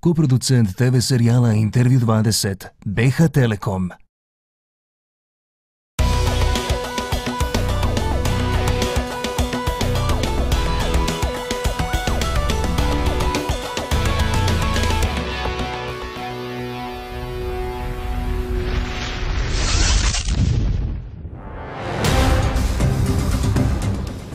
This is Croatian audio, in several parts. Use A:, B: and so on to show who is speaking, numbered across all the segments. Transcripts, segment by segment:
A: Koproducent TV serijala Intervju 20 BH Telekom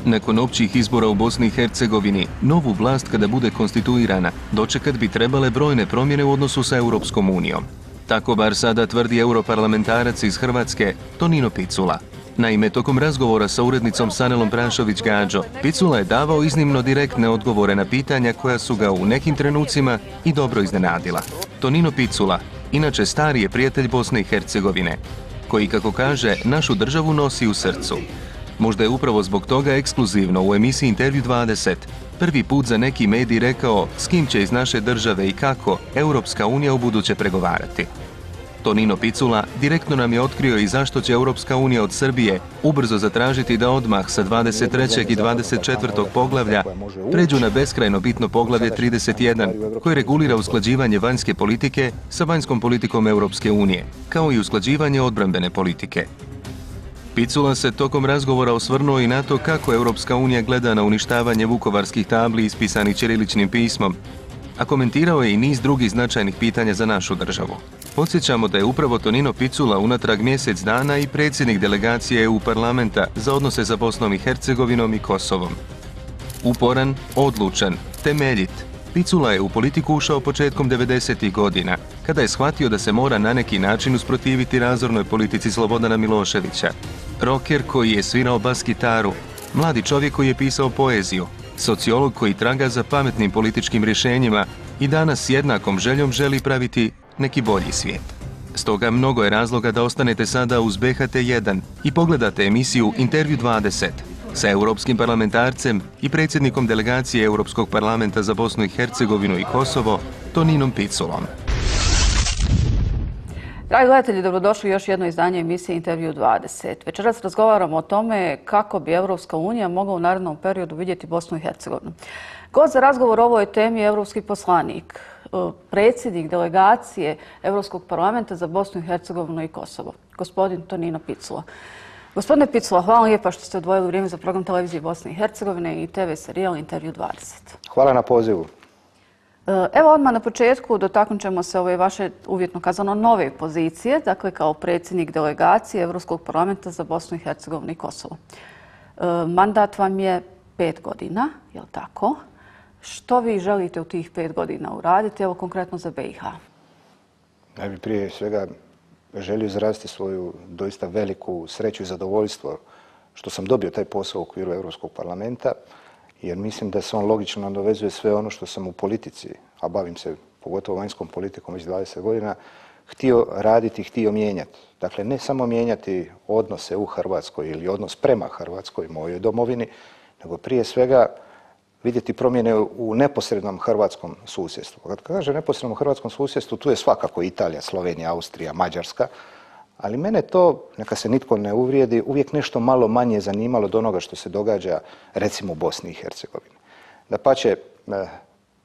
A: nakon općih izbora u Bosni i Hercegovini, novu vlast kada bude konstituirana, dočekat bi trebale brojne promjene u odnosu sa Europskom unijom. Tako bar sada tvrdi europarlamentarac iz Hrvatske, Tonino Picula. Naime, tokom razgovora sa urednicom Sanelom prašović gađo Picula je davao iznimno direktne odgovore na pitanja koja su ga u nekim trenucima i dobro iznenadila. Tonino Picula, inače stari je prijatelj Bosne i Hercegovine, koji, kako kaže, našu državu nosi u srcu. Možda je upravo zbog toga ekskluzivno u emisiji Intervju 20 prvi put za neki medij rekao s kim će iz naše države i kako Europska unija u buduće pregovarati. Tonino Picula direktno nam je otkrio i zašto će Europska unija od Srbije ubrzo zatražiti da odmah sa 23. i 24. poglavlja pređu na beskrajno bitno poglavlje 31 koje regulira usklađivanje vanjske politike sa vanjskom politikom Europske unije, kao i usklađivanje odbrambene politike. Picula se tokom razgovora osvrnuo i na to kako Europska unija gleda na uništavanje vukovarskih tabli ispisanih ćiriličnim pismom, a komentirao je i niz drugih značajnih pitanja za našu državu. Podsjećamo da je upravo Tonino Picula unatrag mjesec dana i predsjednik delegacije EU parlamenta za odnose sa Bosnom i Hercegovinom i Kosovom. Uporan, odlučan, temeljit, Picula je u politiku ušao početkom 90. godina, kada je shvatio da se mora na neki način usprotiviti razornoj politici Slobodana Miloševića. Roker koji je svirao bas gitaru, mladi čovjek koji je pisao poeziju, sociolog koji traga za pametnim političkim rješenjima i danas s jednakom željom želi praviti neki bolji svijet. Stoga mnogo je razloga da ostanete sada uz BHT1 i pogledate emisiju Intervju 20 sa europskim parlamentarcem i predsjednikom delegacije Europskog parlamenta za Bosnu i Hercegovinu i Kosovo, Toninom Piculom.
B: Dragi gledatelji, dobrodošli u još jedno izdanje emisije Intervju 20. Večeras razgovaramo o tome kako bi Europska unija mogla u narednom periodu vidjeti Bosnu i Hercegovinu. Gost za razgovor o ovoj temi je europski poslanik, e, predsjednik delegacije Europskog parlamenta za Bosnu i Hercegovinu i Kosovo, gospodin Tonino Piculo. Gospodine Picula, hvala lijepa što ste odvojili vrijeme za program televizije Bosne i Hercegovine i TV serijal Intervju 20.
C: Hvala na pozivu.
B: E, evo odmah na početku dotaknut ćemo se ove vaše uvjetno kazano nove pozicije, dakle kao predsjednik delegacije Evropskog parlamenta za Bosnu i Hercegovinu i Kosovo. E, mandat vam je pet godina, je li tako? Što vi želite u tih pet godina uraditi, evo konkretno za BiH?
C: prije svega želio izraziti svoju doista veliku sreću i zadovoljstvo što sam dobio taj posao u okviru Europskog parlamenta, jer mislim da se on logično nadovezuje sve ono što sam u politici, a bavim se pogotovo vanjskom politikom već 20 godina, htio raditi, htio mijenjati. Dakle, ne samo mijenjati odnose u Hrvatskoj ili odnos prema Hrvatskoj, mojoj domovini, nego prije svega vidjeti promjene u neposrednom hrvatskom susjedstvu. Kad kaže neposrednom hrvatskom susjedstvu, tu je svakako Italija, Slovenija, Austrija, Mađarska, ali mene to, neka se nitko ne uvrijedi, uvijek nešto malo manje zanimalo od onoga što se događa recimo u Bosni i Hercegovini. Da pa će eh,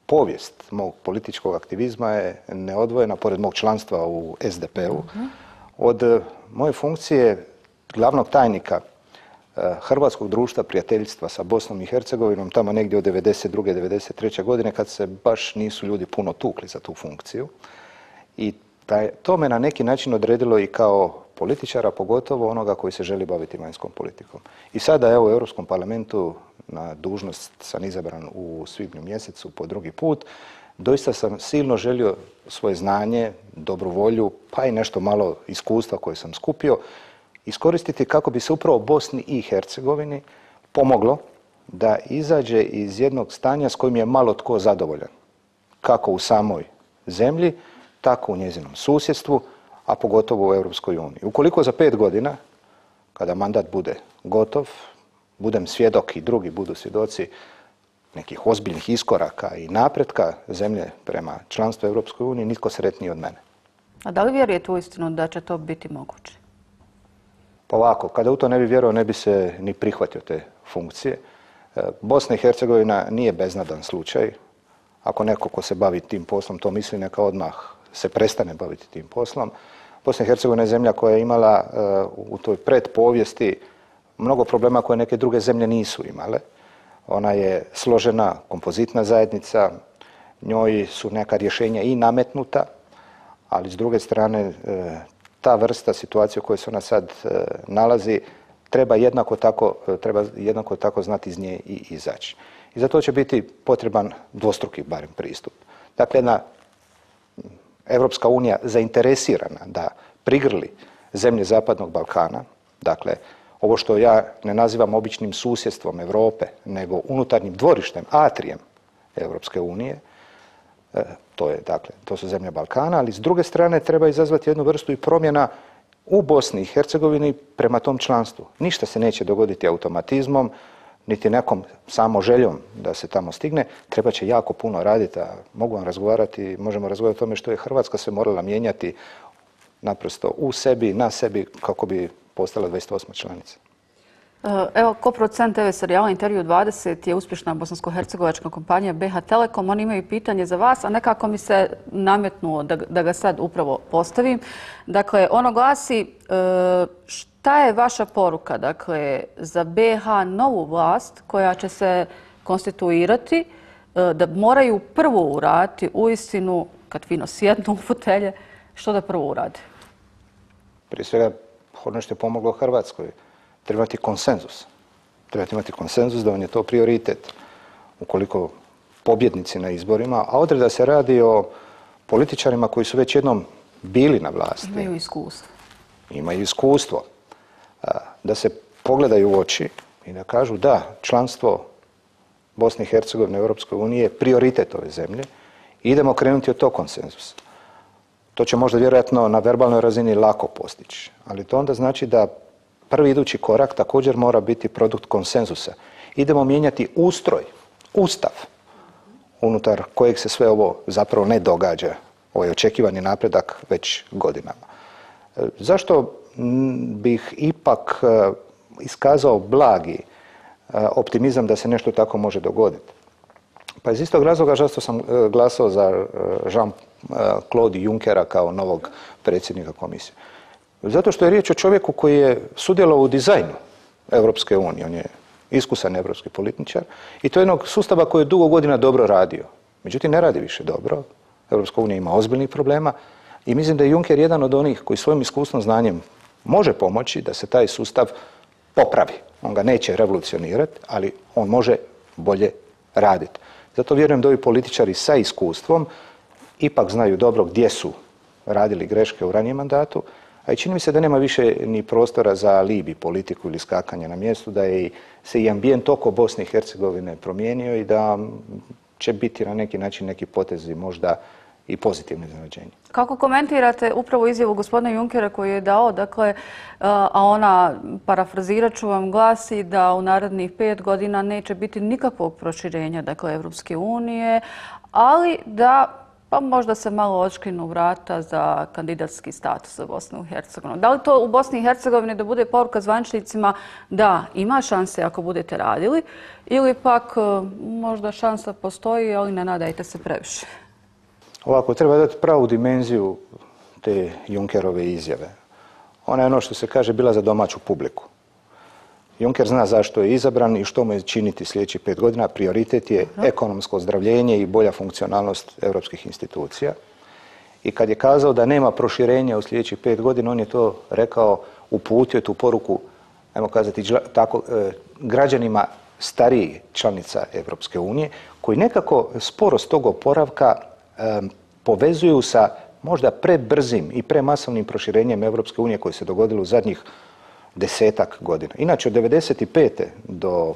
C: povijest mog političkog aktivizma je neodvojena, pored mog članstva u SDP-u, mhm. od eh, moje funkcije glavnog tajnika Hrvatskog društva prijateljstva sa Bosnom i Hercegovinom tamo negdje od 92. 1993. godine kad se baš nisu ljudi puno tukli za tu funkciju. I to me na neki način odredilo i kao političara, pogotovo onoga koji se želi baviti vanjskom politikom. I sada evo u Europskom parlamentu na dužnost sam izabran u svibnju mjesecu po drugi put. Doista sam silno želio svoje znanje, dobru volju, pa i nešto malo iskustva koje sam skupio iskoristiti kako bi se upravo Bosni i Hercegovini pomoglo da izađe iz jednog stanja s kojim je malo tko zadovoljan, kako u samoj zemlji, tako u njezinom susjedstvu, a pogotovo u Europskoj uniji. Ukoliko za pet godina, kada mandat bude gotov, budem svjedok i drugi budu svjedoci nekih ozbiljnih iskoraka i napretka zemlje prema članstvu Europskoj uniji, nitko sretniji od mene.
B: A da li vjerujete u istinu da će to biti moguće?
C: Pa ovako, kada u to ne bi vjerovao, ne bi se ni prihvatio te funkcije. E, Bosna i Hercegovina nije beznadan slučaj. Ako neko ko se bavi tim poslom to misli, neka odmah se prestane baviti tim poslom. Bosna i Hercegovina je zemlja koja je imala e, u toj predpovijesti mnogo problema koje neke druge zemlje nisu imale. Ona je složena, kompozitna zajednica, njoj su neka rješenja i nametnuta, ali s druge strane e, ta vrsta situacije u kojoj se ona sad e, nalazi treba jednako tako, e, tako znati iz nje i izaći. I za to će biti potreban dvostruki barem pristup. Dakle, jedna Evropska unija zainteresirana da prigrli zemlje Zapadnog Balkana, dakle, ovo što ja ne nazivam običnim susjedstvom Europe, nego unutarnjim dvorištem, atrijem Europske unije, E, to je dakle, to su zemlje Balkana, ali s druge strane treba izazvati jednu vrstu i promjena u Bosni i Hercegovini prema tom članstvu. Ništa se neće dogoditi automatizmom, niti nekom samo željom da se tamo stigne, treba će jako puno raditi, a mogu vam razgovarati, možemo razgovarati o tome što je Hrvatska sve morala mijenjati naprosto u sebi, na sebi, kako bi postala 28. članica.
B: E, evo, ko producent TV serijala Intervju 20 je uspješna bosansko-hercegovačka kompanija BH Telekom. Oni imaju pitanje za vas, a nekako mi se nametnuo da, ga sad upravo postavim. Dakle, ono glasi e, šta je vaša poruka dakle, za BH novu vlast koja će se konstituirati e, da moraju prvo uraditi u istinu, kad vino sjednu u fotelje, što da prvo urade?
C: Prije svega ono što je pomoglo Hrvatskoj trebati konsenzus. Trebate imati konsenzus da vam je to prioritet. Ukoliko pobjednici na izborima, a odreda se radi o političarima koji su već jednom bili na vlasti. Imaju iskustvo. Imaju iskustvo. Da se pogledaju u oči i da kažu da, članstvo Bosne i Hercegovine u Europskoj uniji je prioritet ove zemlje i idemo krenuti od to konsenzus. To će možda vjerojatno na verbalnoj razini lako postići, ali to onda znači da Prvi idući korak također mora biti produkt konsenzusa. Idemo mijenjati ustroj, ustav, unutar kojeg se sve ovo zapravo ne događa. ovaj očekivani napredak već godinama. Zašto bih ipak e, iskazao blagi e, optimizam da se nešto tako može dogoditi? Pa iz istog razloga zašto sam e, glasao za Jean-Claude Junckera kao novog predsjednika komisije. Zato što je riječ o čovjeku koji je sudjelovao u dizajnu Europske unije, on je iskusan europski političar i to je jednog sustava koji je dugo godina dobro radio. Međutim, ne radi više dobro, Europska unija ima ozbiljnih problema i mislim da je Juncker jedan od onih koji svojim iskustvom, znanjem može pomoći da se taj sustav popravi. On ga neće revolucionirati, ali on može bolje raditi. Zato vjerujem da ovi političari sa iskustvom ipak znaju dobro gdje su radili greške u ranijem mandatu a i čini mi se da nema više ni prostora za libi politiku ili skakanje na mjestu, da je se i ambijent oko Bosne i Hercegovine promijenio i da će biti na neki način neki potezi možda i pozitivne znađenje.
B: Kako komentirate upravo izjavu gospodina Junkera koji je dao, dakle, a ona, parafrazirat ću vam, glasi da u narednih pet godina neće biti nikakvog proširenja, dakle, Evropske unije, ali da pa možda se malo očkinu vrata za kandidatski status za Bosnu i Hercegovini. Da li to u Bosni i Hercegovini da bude poruka zvančnicima da ima šanse ako budete radili ili pak e, možda šansa postoji, ali ne nadajte se previše?
C: Ovako, treba dati pravu dimenziju te Junkerove izjave. Ona je ono što se kaže bila za domaću publiku. Juncker zna zašto je izabran i što mu je činiti sljedećih pet godina. Prioritet je ekonomsko zdravljenje i bolja funkcionalnost europskih institucija. I kad je kazao da nema proširenja u sljedećih pet godina, on je to rekao, uputio tu poruku, ajmo kazati tako, e, građanima starijih članica Europske unije, koji nekako sporost tog oporavka e, povezuju sa možda prebrzim i premasovnim proširenjem Europske unije koje se dogodilo u zadnjih desetak godina. Inače, od 1995. do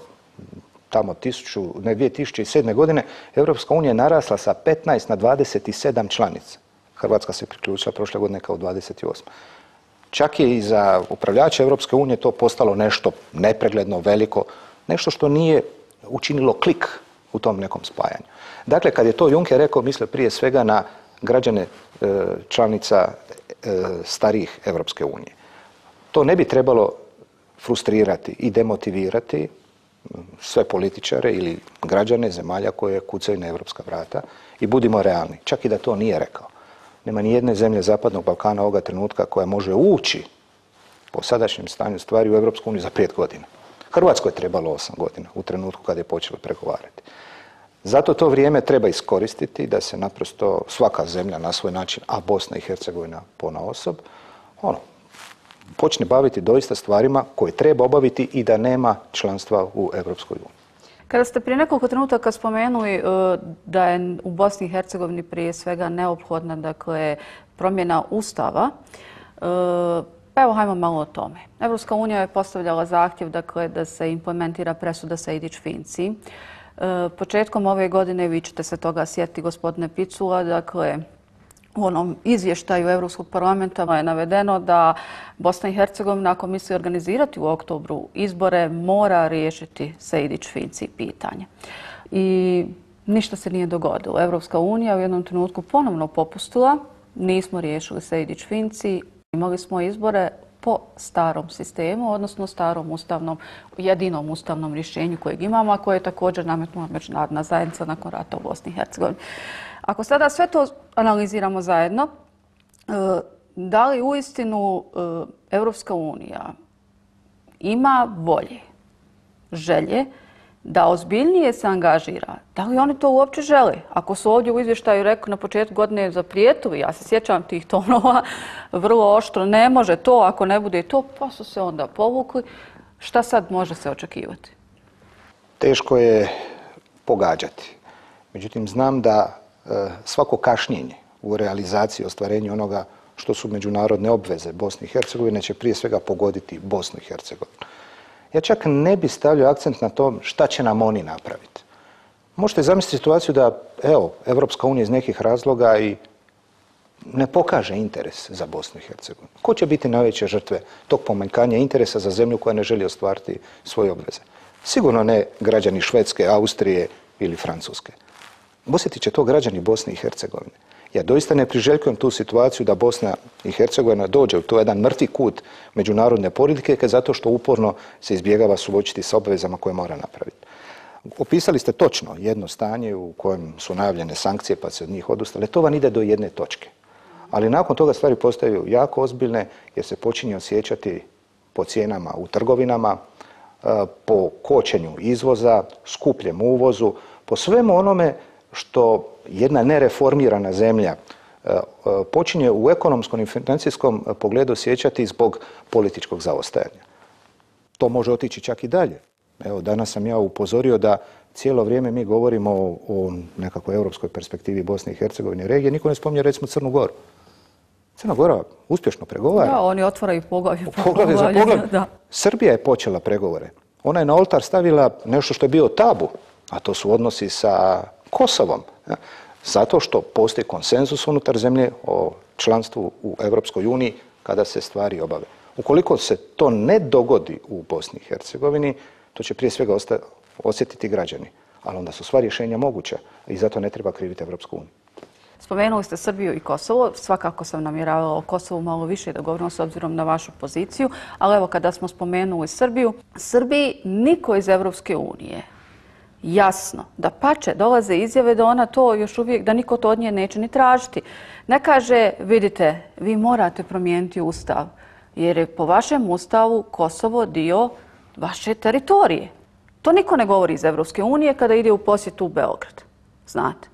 C: tamo 1000, ne, 2007. godine Europska unija je narasla sa 15 na 27 članica. Hrvatska se priključila prošle godine kao 28. Čak je i za upravljače Europske unije to postalo nešto nepregledno, veliko, nešto što nije učinilo klik u tom nekom spajanju. Dakle, kad je to Juncker rekao, misle prije svega na građane e, članica e, starijih Europske unije. To ne bi trebalo frustrirati i demotivirati sve političare ili građane zemalja koje kucaju na europska vrata i budimo realni, čak i da to nije rekao. Nema ni jedne zemlje Zapadnog Balkana ovoga trenutka koja može ući po sadašnjem stanju stvari u Europsku uniju za pet godina. Hrvatskoj je trebalo osam godina u trenutku kada je počelo pregovarati. Zato to vrijeme treba iskoristiti da se naprosto svaka zemlja na svoj način, a Bosna i Hercegovina pona osob, ono, počne baviti doista stvarima koje treba obaviti i da nema članstva u EU.
B: Kada ste prije nekoliko trenutaka spomenuli e, da je u Bosni i Hercegovini prije svega neophodna dakle, promjena ustava, e, pa evo hajmo malo o tome. Evropska unija je postavljala zahtjev dakle, da se implementira presuda IDiĆ Finci. E, početkom ove godine vi ćete se toga sjetiti gospodine Picula, dakle u onom izvještaju Europskog parlamenta je navedeno da Bosna i Hercegovina ako misli organizirati u oktobru izbore mora riješiti Sejdić-Finci pitanje. I ništa se nije dogodilo. Europska unija u jednom trenutku ponovno popustila, nismo riješili Sejdić-Finci, imali smo izbore po starom sistemu, odnosno starom ustavnom, jedinom ustavnom rješenju kojeg imamo, a koje je također nametnula međunarodna zajednica nakon rata u Bosni i Hercegovini. Ako sada sve to analiziramo zajedno, e, da li uistinu Europska unija ima volje, želje da ozbiljnije se angažira? Da li oni to uopće žele? Ako su ovdje u izvještaju rekli na početku godine zaprijetili, ja se sjećam tih tonova, vrlo oštro, ne može to, ako ne bude to, pa su se onda povukli. Šta sad može se očekivati?
C: Teško je pogađati. Međutim, znam da svako kašnjenje u realizaciji, ostvarenju onoga što su međunarodne obveze Bosne i Hercegovine će prije svega pogoditi Bosnu i Hercegovinu. Ja čak ne bi stavljao akcent na tom šta će nam oni napraviti. Možete zamisliti situaciju da, evo, Evropska unija iz nekih razloga i ne pokaže interes za Bosnu i Hercegovinu. Ko će biti najveće žrtve tog pomanjkanja interesa za zemlju koja ne želi ostvariti svoje obveze? Sigurno ne građani Švedske, Austrije ili Francuske. Osjetit će to građani Bosne i Hercegovine. Ja doista ne priželjkujem tu situaciju da Bosna i Hercegovina dođe u to jedan mrtvi kut međunarodne politike zato što uporno se izbjegava suočiti sa obvezama koje mora napraviti. Opisali ste točno jedno stanje u kojem su najavljene sankcije pa se od njih odustale. To vam ide do jedne točke. Ali nakon toga stvari postaju jako ozbiljne jer se počinje osjećati po cijenama u trgovinama, e, po kočenju izvoza, skupljem uvozu, po svemu onome što jedna nereformirana zemlja e, e, počinje u ekonomskom i financijskom pogledu sjećati zbog političkog zaostajanja. To može otići čak i dalje. Evo, danas sam ja upozorio da cijelo vrijeme mi govorimo o, nekakvoj europskoj perspektivi Bosne i Hercegovine regije. Niko ne spominje recimo Crnu Goru. Crna Gora uspješno pregovara. Da,
B: oni otvaraju poglavlje. Poglavlje za
C: Srbija je počela pregovore. Ona je na oltar stavila nešto što je bio tabu, a to su odnosi sa Kosovom. Zato što postoji konsenzus unutar zemlje o članstvu u Europskoj uniji kada se stvari obave. Ukoliko se to ne dogodi u Bosni i Hercegovini, to će prije svega osjetiti građani. Ali onda su sva rješenja moguća i zato ne treba kriviti Evropsku uniju.
B: Spomenuli ste Srbiju i Kosovo, svakako sam namjeravala o Kosovu malo više da govorimo s obzirom na vašu poziciju, ali evo kada smo spomenuli Srbiju, Srbiji niko iz Europske unije, jasno. Da pače, dolaze izjave da ona to još uvijek, da niko to od nje neće ni tražiti. Ne kaže, vidite, vi morate promijeniti ustav, jer je po vašem ustavu Kosovo dio vaše teritorije. To niko ne govori iz Evropske unije kada ide u posjetu u Beograd, znate.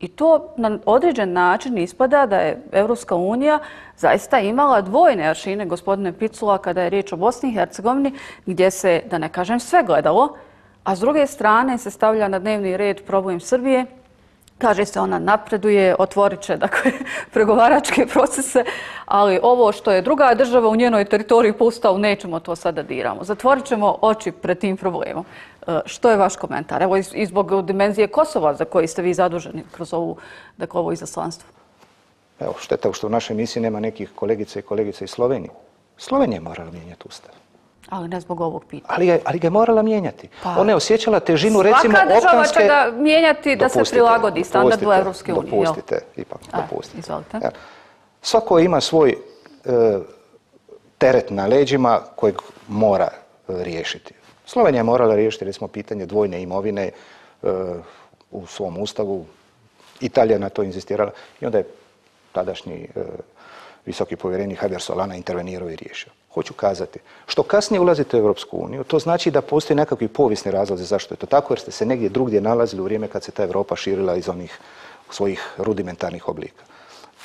B: I to na određen način ispada da je Evropska unija zaista imala dvojne aršine gospodine Picula kada je riječ o Bosni i Hercegovini, gdje se, da ne kažem, sve gledalo, a s druge strane se stavlja na dnevni red problem Srbije, kaže se ona napreduje, otvorit će dakle, pregovaračke procese, ali ovo što je druga država u njenoj teritoriji postao nećemo to sada diramo. Zatvorit ćemo oči pred tim problemom. E, što je vaš komentar? Evo i zbog dimenzije Kosova za koji ste vi zaduženi kroz dakle, ovo izaslanstvo.
C: Evo, šteta što u našoj misiji nema nekih kolegice i kolegice iz Slovenije. Slovenija mora mijenjati ustav. Ali ne zbog ovog pitanja. Ali, ga je morala mijenjati. Pa. Ona je osjećala težinu, recimo, okanske... Svaka država će ga
B: mijenjati da se prilagodi standardu Europske unije. Dopustite,
C: ipak, dopustite. Izvolite. Svako ima svoj e, teret na leđima kojeg mora e, riješiti. Slovenija je morala riješiti, recimo, pitanje dvojne imovine e, u svom ustavu. Italija na to inzistirala i onda je tadašnji visoki povjerenik Javier Solana intervenirao i riješio. Hoću kazati, što kasnije ulazite u Europsku uniju, to znači da postoji nekakvi povijesni razlozi zašto je to tako, jer ste se negdje drugdje nalazili u vrijeme kad se ta Europa širila iz onih svojih rudimentarnih oblika.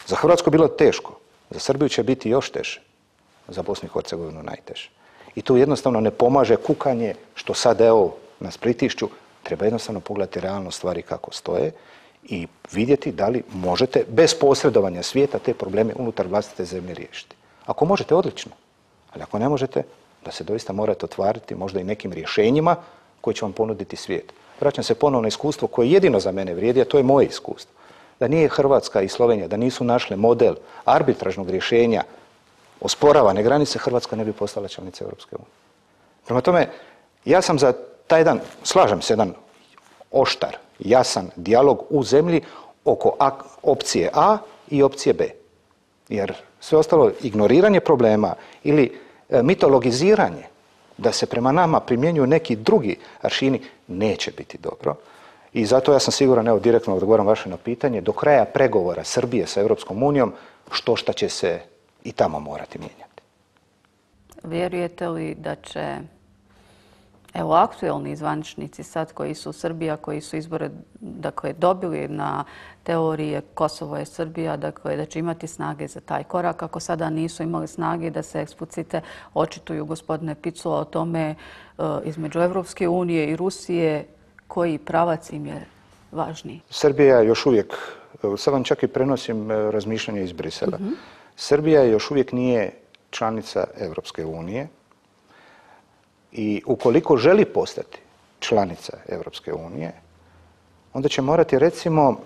C: Za Hrvatsko je bilo teško, za Srbiju će biti još teže, za Bosnu i Hercegovinu najteže. I tu jednostavno ne pomaže kukanje što sad evo na pritišću, treba jednostavno pogledati realno stvari kako stoje i vidjeti da li možete bez posredovanja svijeta te probleme unutar vlastite zemlje riješiti. Ako možete, odlično. Ali ako ne možete, da se doista morate otvariti možda i nekim rješenjima koje će vam ponuditi svijet. Vraćam se ponovno na iskustvo koje jedino za mene vrijedi, a to je moje iskustvo. Da nije Hrvatska i Slovenija, da nisu našle model arbitražnog rješenja osporavane granice, Hrvatska ne bi postala članica Europske unije. Prema tome, ja sam za taj dan, slažem se, jedan oštar, jasan dijalog u zemlji oko opcije A i opcije B. Jer sve ostalo ignoriranje problema ili E, mitologiziranje da se prema nama primjenjuju neki drugi aršini neće biti dobro. I zato ja sam siguran, evo direktno odgovoram vaše na pitanje, do kraja pregovora Srbije sa Europskom unijom što šta će se i tamo morati mijenjati.
B: Vjerujete li da će evo aktuelni zvaničnici sad koji su Srbija, koji su izbore dakle, dobili na teorije Kosovo je Srbija, dakle da će imati snage za taj korak. Ako sada nisu imali snage da se eksplicite očituju gospodine Picula o tome e, između Evropske unije i Rusije, koji pravac im je važniji?
C: Srbija još uvijek, e, sad vam čak i prenosim e, razmišljanje iz Brisela. Mhm. Srbija još uvijek nije članica Evropske unije, i ukoliko želi postati članica Europske unije, onda će morati recimo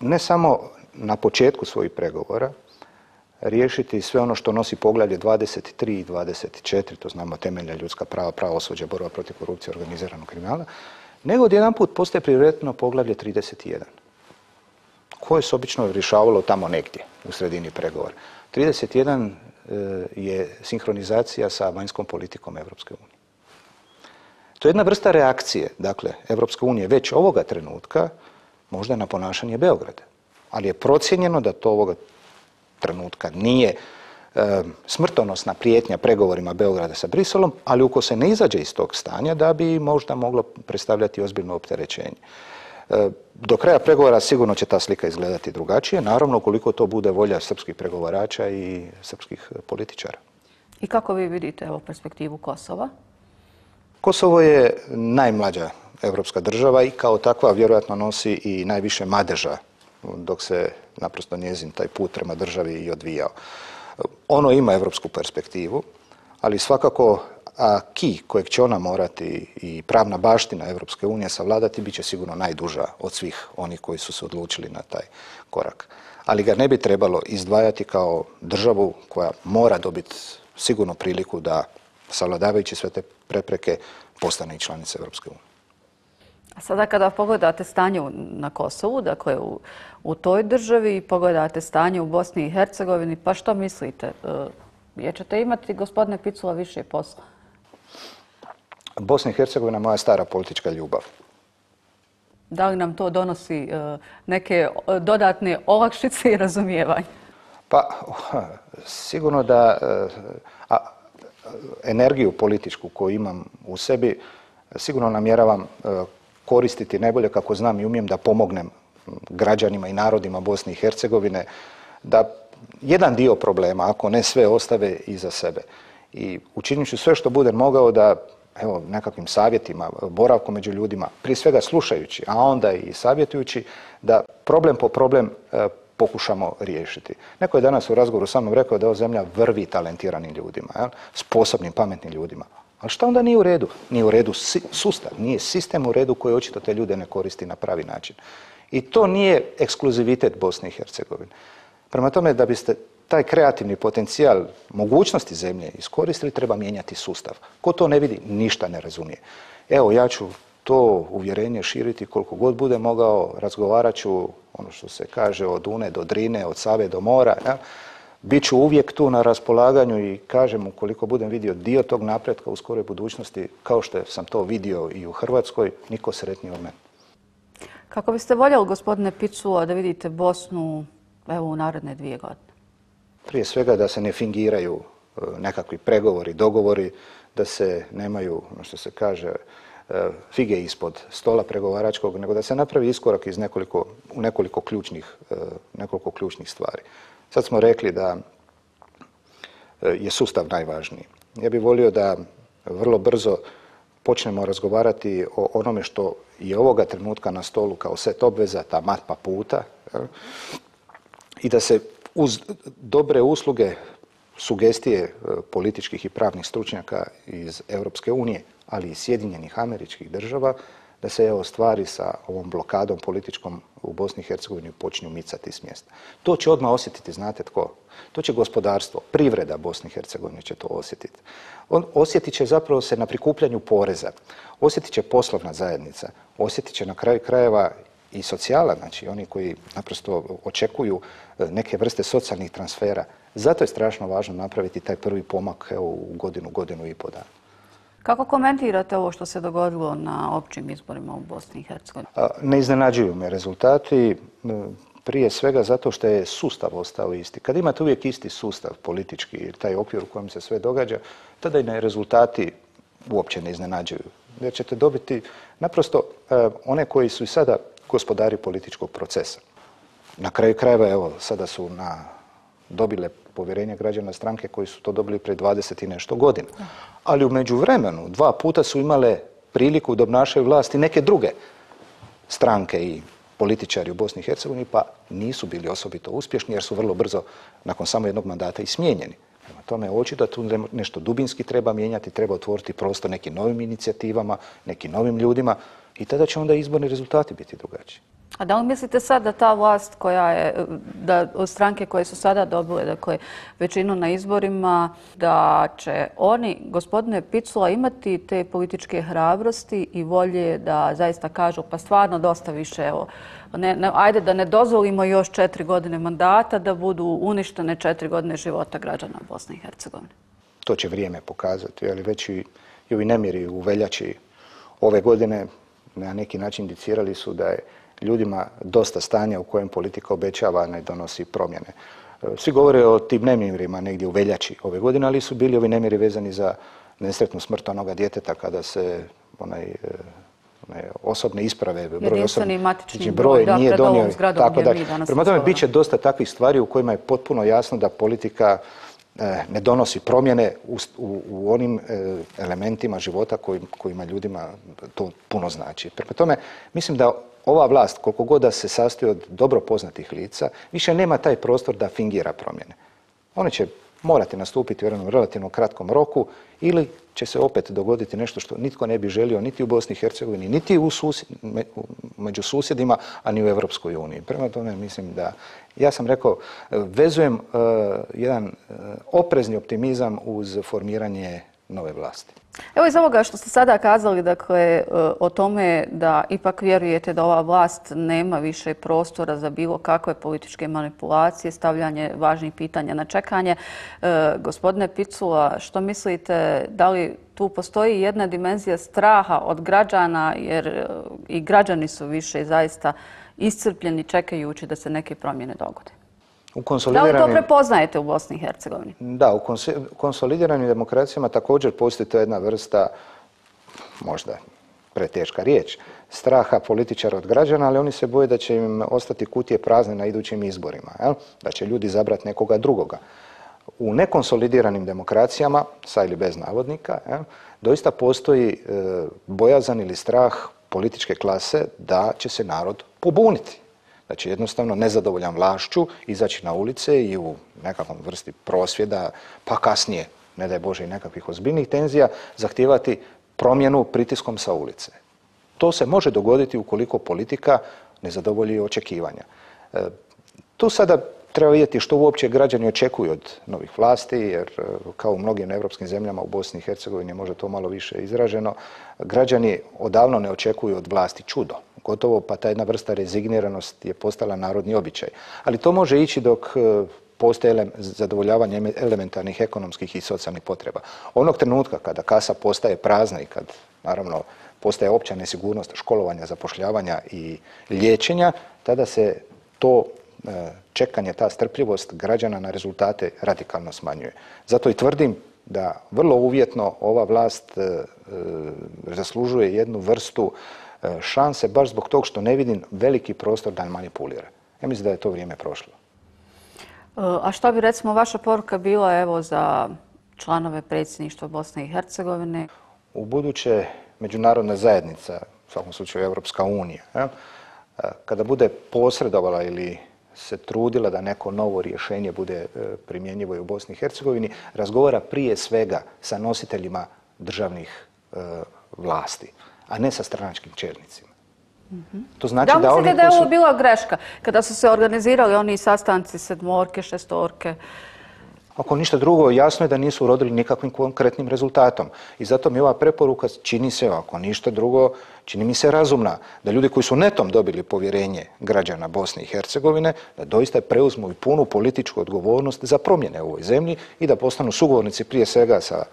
C: ne samo na početku svojih pregovora riješiti sve ono što nosi poglavlje 23 i 24, to znamo temelja ljudska prava, prava osvođa, borba protiv korupcije, organiziranog kriminala, nego odjedanput put postaje prioritetno poglavlje 31, koje se obično rješavalo tamo negdje u sredini pregovora. 31 E, je sinhronizacija sa vanjskom politikom Evropske unije. To je jedna vrsta reakcije, dakle, Evropske unije već ovoga trenutka, možda na ponašanje Beograda. Ali je procijenjeno da to ovoga trenutka nije e, smrtonosna prijetnja pregovorima Beograda sa Briselom, ali uko se ne izađe iz tog stanja, da bi možda moglo predstavljati ozbiljno opterećenje. Do kraja pregovora sigurno će ta slika izgledati drugačije, naravno koliko to bude volja srpskih pregovarača i srpskih političara.
B: I kako vi vidite evo, perspektivu Kosova?
C: Kosovo je najmlađa evropska država i kao takva vjerojatno nosi i najviše madeža dok se naprosto njezin taj put prema državi i odvijao. Ono ima evropsku perspektivu, ali svakako a ki kojeg će ona morati i pravna baština Europske unije savladati bit će sigurno najduža od svih onih koji su se odlučili na taj korak. Ali ga ne bi trebalo izdvajati kao državu koja mora dobiti sigurno priliku da savladavajući sve te prepreke postane i članica Europske unije.
B: A sada kada pogledate stanje na Kosovu, dakle u, u toj državi, pogledate stanje u Bosni i Hercegovini, pa što mislite? E, Jer ćete imati, gospodine Picula, više posla.
C: Bosni i Hercegovina moja stara politička ljubav.
B: Da li nam to donosi e, neke e, dodatne olakšice i
C: razumijevanje? Pa, sigurno da e, energiju političku koju imam u sebi sigurno namjeravam koristiti najbolje kako znam i umijem da pomognem građanima i narodima Bosne i Hercegovine da jedan dio problema, ako ne sve, ostave iza sebe. I učinit ću sve što budem mogao da evo, nekakvim savjetima, boravkom među ljudima, prije svega slušajući, a onda i savjetujući da problem po problem e, pokušamo riješiti. Neko je danas u razgovoru sa mnom rekao da ova zemlja vrvi talentiranim ljudima, sposobnim, pametnim ljudima. Ali šta onda nije u redu? Nije u redu sustav, nije sistem u redu koji očito te ljude ne koristi na pravi način. I to nije ekskluzivitet Bosne i Hercegovine. Prema tome, da biste taj kreativni potencijal mogućnosti zemlje iskoristili, treba mijenjati sustav. Ko to ne vidi, ništa ne razumije. Evo, ja ću to uvjerenje širiti koliko god bude mogao, razgovarat ću, ono što se kaže, od Une do Drine, od Save do mora, ja? bit ću uvijek tu na raspolaganju i kažem, ukoliko budem vidio dio tog napretka u skoroj budućnosti, kao što sam to vidio i u Hrvatskoj, niko sretniji od mene.
B: Kako biste voljeli, gospodine Picula, da vidite Bosnu evo, u naredne dvije godine?
C: prije svega da se ne fingiraju e, nekakvi pregovori, dogovori, da se nemaju, ono što se kaže, e, fige ispod stola pregovaračkog, nego da se napravi iskorak iz nekoliko, u nekoliko ključnih, e, nekoliko ključnih stvari. Sad smo rekli da je sustav najvažniji. Ja bih volio da vrlo brzo počnemo razgovarati o onome što je ovoga trenutka na stolu kao set obveza, ta matpa puta, i da se uz dobre usluge, sugestije e, političkih i pravnih stručnjaka iz Europske unije, ali i Sjedinjenih američkih država, da se evo stvari sa ovom blokadom političkom u Bosni i Hercegovini počinju micati s mjesta. To će odmah osjetiti, znate tko? To će gospodarstvo, privreda bosni i Hercegovine će to osjetiti. On osjetit će zapravo se na prikupljanju poreza, osjetit će poslovna zajednica, osjetit će na kraju krajeva i socijala, znači oni koji naprosto očekuju e, neke vrste socijalnih transfera. Zato je strašno važno napraviti taj prvi pomak evo, u godinu, godinu i po dan.
B: Kako komentirate ovo što se dogodilo na općim izborima u Bosni i Hercegovini?
C: Ne iznenađuju me rezultati, prije svega zato što je sustav ostao isti. Kad imate uvijek isti sustav politički, taj okvir u kojem se sve događa, tada i na rezultati uopće ne iznenađuju. Jer ćete dobiti naprosto e, one koji su i sada gospodari političkog procesa. Na kraju krajeva, evo, sada su na, dobile povjerenje građana stranke koji su to dobili prije 20 i nešto godina. Ali u međuvremenu dva puta su imale priliku da obnašaju vlast i neke druge stranke i političari u Bosni i Hercegovini pa nisu bili osobito uspješni jer su vrlo brzo nakon samo jednog mandata i smijenjeni. Prema tome je očito da tu nešto dubinski treba mijenjati, treba otvoriti prostor nekim novim inicijativama, nekim novim ljudima. I tada će onda izborni rezultati biti drugačiji.
B: A da li mislite sad da ta vlast koja je, da od stranke koje su sada dobile, dakle, većinu na izborima, da će oni, gospodine Picula, imati te političke hrabrosti i volje da zaista kažu pa stvarno dosta više, evo, ne, ajde da ne dozvolimo još četiri godine mandata da budu uništene četiri godine života građana Bosne i Hercegovine?
C: To će vrijeme pokazati, ali već i, i nemiri u veljači ove godine na neki način indicirali su da je ljudima dosta stanja u kojem politika obećava, ne donosi promjene. E, svi govore o tim nemirima negdje u veljači ove godine, ali su bili ovi nemiri vezani za nesretnu smrt onoga djeteta kada se onaj e, osobne isprave, broj osobni matični znači, broj, nije donio, tako da. Prema tome, bit će dosta takvih stvari u kojima je potpuno jasno da politika E, ne donosi promjene u, onim e, elementima života kojima ljudima to puno znači. Prema tome, mislim da ova vlast, koliko god da se sastoji od dobro poznatih lica, više nema taj prostor da fingira promjene. Oni će morati nastupiti u jednom relativno kratkom roku ili će se opet dogoditi nešto što nitko ne bi želio niti u Bosni i Hercegovini, niti u među susjedima, a ni u Europskoj uniji. Prema tome mislim da ja sam rekao, vezujem e, jedan e, oprezni optimizam uz formiranje nove vlasti.
B: Evo iz ovoga što ste sada kazali, dakle, e, o tome da ipak vjerujete da ova vlast nema više prostora za bilo kakve političke manipulacije, stavljanje važnih pitanja na čekanje. gospodine Picula, što mislite, da li tu postoji jedna dimenzija straha od građana, jer i građani su više zaista iscrpljeni čekajući da se neke promjene dogode.
C: U Da li to
B: prepoznajete u Bosni i Hercegovini?
C: Da, u konsolidiranim demokracijama također postoji to jedna vrsta, možda preteška riječ, straha političara od građana, ali oni se boje da će im ostati kutije prazne na idućim izborima, da će ljudi zabrati nekoga drugoga. U nekonsolidiranim demokracijama, sa ili bez navodnika, doista postoji e, bojazan ili strah političke klase da će se narod pobuniti. Znači jednostavno nezadovoljan vlašću, izaći na ulice i u nekakvom vrsti prosvjeda, pa kasnije, ne daj Bože, i nekakvih ozbiljnih tenzija, zahtijevati promjenu pritiskom sa ulice. To se može dogoditi ukoliko politika ne zadovolji očekivanja. E, tu sada Treba vidjeti što uopće građani očekuju od novih vlasti, jer e, kao u mnogim europskim zemljama u Bosni i Hercegovini je možda to malo više izraženo, građani odavno ne očekuju od vlasti čudo. Gotovo pa ta jedna vrsta rezigniranost je postala narodni običaj. Ali to može ići dok e, postoje zadovoljavanje elementarnih ekonomskih i socijalnih potreba. Onog trenutka kada kasa postaje prazna i kad naravno postaje opća nesigurnost školovanja, zapošljavanja i liječenja, tada se to E, čekanje, ta strpljivost građana na rezultate radikalno smanjuje. Zato i tvrdim da vrlo uvjetno ova vlast e, e, zaslužuje jednu vrstu šanse baš zbog tog što ne vidim veliki prostor da manipulira. Ja mislim da je to vrijeme prošlo.
B: A što bi recimo vaša poruka bila evo za članove predsjedništva Bosne i Hercegovine?
C: U buduće međunarodna zajednica, u svakom slučaju Europska unija, kada bude posredovala ili se trudila da neko novo rješenje bude e, primjenjivo i u Bosni i Hercegovini, razgovara prije svega sa nositeljima državnih e, vlasti, a ne sa stranačkim čelnicima. Mhm. To znači da, li je ovo
B: bila greška kada su se organizirali oni sastanci
C: sedmorke, šestorke? Ako ništa drugo, jasno je da nisu urodili nikakvim konkretnim rezultatom. I zato mi ova preporuka čini se, ako ništa drugo, čini mi se razumna. Da ljudi koji su netom dobili povjerenje građana Bosne i Hercegovine, da doista preuzmu i punu političku odgovornost za promjene u ovoj zemlji i da postanu sugovornici prije svega sa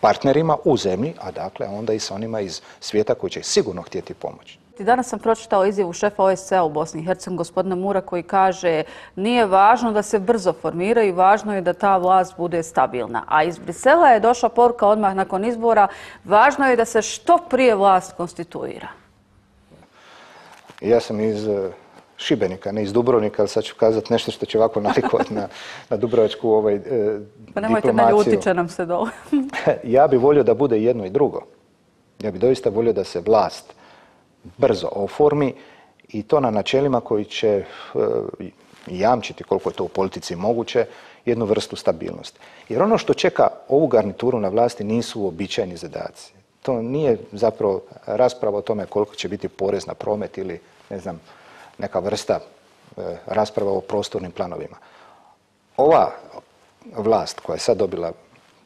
C: partnerima u zemlji, a dakle onda i sa onima iz svijeta koji će sigurno htjeti pomoći.
B: I danas sam pročitao izjavu šefa OSCE u Bosni i Hercegovini, gospodina Mura, koji kaže nije važno da se brzo formira i važno je da ta vlast bude stabilna. A iz Brisela je došla poruka odmah nakon izbora, važno je da se što prije vlast konstituira.
C: Ja sam iz eh, Šibenika, ne iz Dubrovnika, ali sad ću kazati nešto što će ovako nalikovat na, Dubrovačku ovaj, eh, Pa nemojte da nam se dole. ja bi volio da bude jedno i drugo. Ja bi doista volio da se vlast brzo oformi i to na načelima koji će e, jamčiti koliko je to u politici moguće jednu vrstu stabilnosti. Jer ono što čeka ovu garnituru na vlasti nisu običajni zadaci. To nije zapravo rasprava o tome koliko će biti porez na promet ili ne znam, neka vrsta e, rasprava o prostornim planovima. Ova vlast koja je sad dobila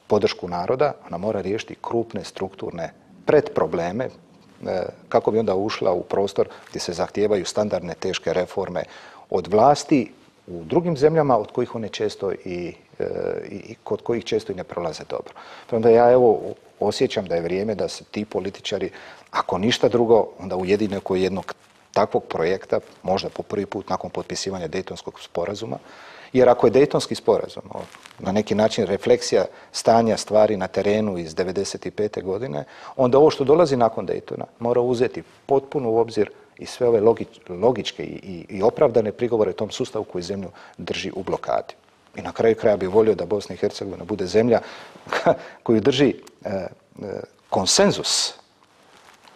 C: podršku naroda, ona mora riješiti krupne strukturne predprobleme, E, kako bi onda ušla u prostor gdje se zahtijevaju standardne teške reforme od vlasti u drugim zemljama od kojih one često i, e, i kod kojih često i ne prolaze dobro. Prema ja evo osjećam da je vrijeme da se ti političari, ako ništa drugo, onda ujedine oko jednog takvog projekta, možda po prvi put nakon potpisivanja Dejtonskog sporazuma, jer ako je Dejtonski sporazum ono, na neki način refleksija stanja stvari na terenu iz 1995. godine, onda ovo što dolazi nakon Dejtona mora uzeti potpuno u obzir i sve ove logičke i, opravdane prigovore tom sustavu koji zemlju drži u blokadi. I na kraju kraja bi volio da Bosna i Hercegovina bude zemlja koju drži e, e, konsenzus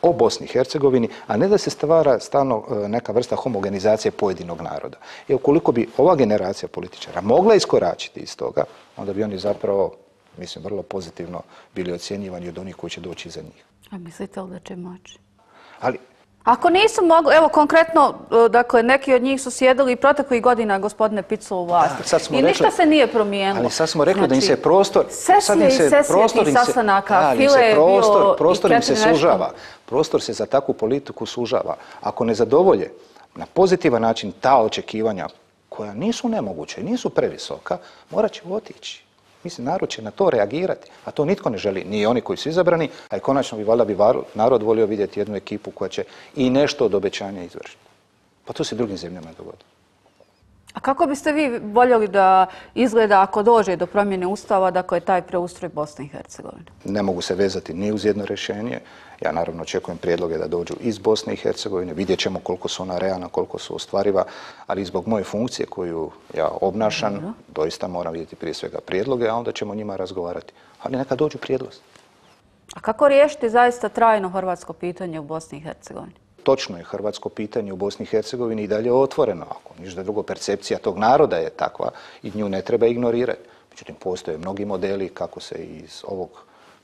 C: o Bosni i Hercegovini, a ne da se stvara stalno e, neka vrsta homogenizacije pojedinog naroda. I ukoliko bi ova generacija političara mogla iskoračiti iz toga, onda bi oni zapravo, mislim, vrlo pozitivno bili ocjenjivani od onih koji će doći iza njih.
B: A mislite li da će moći? Ali ako nisu mogli, evo konkretno, e, dakle, neki od njih su sjedili i proteklih godina gospodine Pico u vlasti. I ništa se nije promijenilo. Ali
C: sad smo rekli da im se znači, prostor... Sesije i sesije sastanaka, file je prostor, Prostor im se sužava. Prostor se za takvu politiku sužava. Ako ne zadovolje na pozitivan način ta očekivanja koja nisu nemoguće, nisu previsoka, morat će otići. Mislim, narod će na to reagirati, a to nitko ne želi, ni oni koji su izabrani, a i konačno bi valjda bi narod volio vidjeti jednu ekipu koja će i nešto od obećanja izvršiti. Pa to se drugim zemljama dogodi.
B: A kako biste vi voljeli da izgleda ako dođe do promjene Ustava, dakle taj preustroj Bosne i Hercegovine?
C: Ne mogu se vezati ni uz jedno rješenje. Ja naravno očekujem prijedloge da dođu iz Bosne i Hercegovine, vidjet ćemo koliko su ona realna, koliko su ostvariva, ali zbog moje funkcije koju ja obnašam, doista moram vidjeti prije svega prijedloge, a onda ćemo njima razgovarati. Ali neka dođu prijedlozi.
B: A kako riješiti zaista trajno hrvatsko pitanje u Bosni i Hercegovini?
C: Točno je hrvatsko pitanje u Bosni i Hercegovini i dalje otvoreno. Ako ništa drugo, percepcija tog naroda je takva i nju ne treba ignorirati. Međutim, postoje mnogi modeli kako se iz ovog